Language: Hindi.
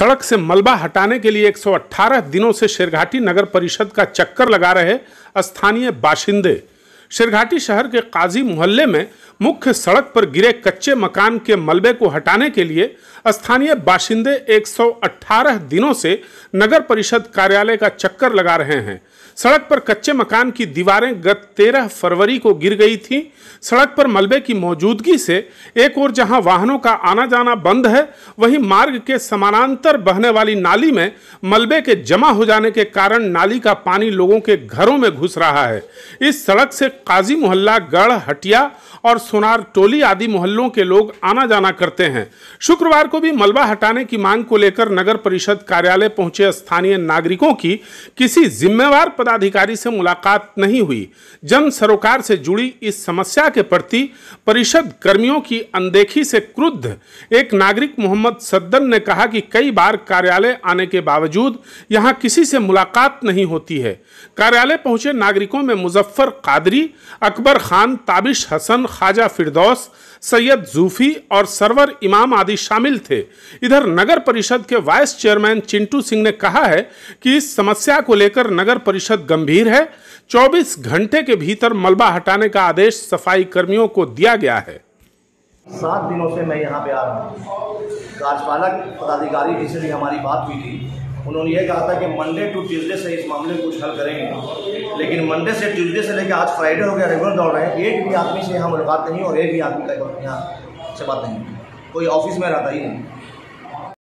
सड़क से मलबा हटाने के लिए 118 दिनों से शेरघाटी नगर परिषद का चक्कर लगा रहे स्थानीय बाशिंदे शेरघाटी शहर के काजी मोहल्ले में मुख्य सड़क पर गिरे कच्चे मकान के मलबे को हटाने के लिए स्थानीय बाशिंदे 118 दिनों से नगर परिषद कार्यालय का चक्कर लगा रहे हैं सड़क पर कच्चे मकान की दीवारें गत तेरह फरवरी को गिर गई थीं सड़क पर मलबे की मौजूदगी से एक और जहां वाहनों का आना जाना बंद है वहीं मार्ग के समानांतर बहने वाली नाली में मलबे के जमा हो जाने के कारण नाली का पानी लोगों के घरों में घुस रहा है इस सड़क से काजी मोहल्ला गढ़ हटिया और सोनार टोली आदि मोहल्लों के लोग आना जाना करते हैं शुक्रवार को भी मलबा हटाने की मांग को लेकर नगर परिषद कार्यालय पहुंचे स्थानीय नागरिकों की किसी जिम्मेवार पदाधिकारी से मुलाकात नहीं हुई जन सरोकार से जुड़ी इस समस्या के प्रति परिषद कर्मियों की अनदेखी से क्रुद्ध एक नागरिक मोहम्मद सद्दन ने कहा कि कई बार कार्यालय आने के बावजूद यहाँ किसी से मुलाकात नहीं होती है कार्यालय पहुंचे नागरिकों में मुजफ्फर कादरी अकबर खान ताबिश हसन ख्वाजा फिरदौस सैयद जूफी और सरवर इमाम आदि शामिल थे इधर नगर परिषद के वाइस चेयरमैन चिंटू सिंह ने कहा है कि इस समस्या को लेकर नगर परिषद गंभीर है 24 घंटे के भीतर मलबा हटाने का आदेश सफाई कर्मियों को दिया गया है सात दिनों से मैं यहाँ पे आ रहा हूँ राजपालक पदाधिकारी जी भी हमारी बात हुई थी उन्होंने ये कहा था कि मंडे टू ट्यूजडे से इस मामले को कुछ हल करेंगे लेकिन मंडे से ट्यूजडे से लेकर आज फ्राइडे हो गया रेगुलर दौड़ रहे हैं एक भी आदमी से यहाँ मुलाकात नहीं और एक भी आदमी का यहाँ से बात नहीं कोई ऑफिस में रहता ही नहीं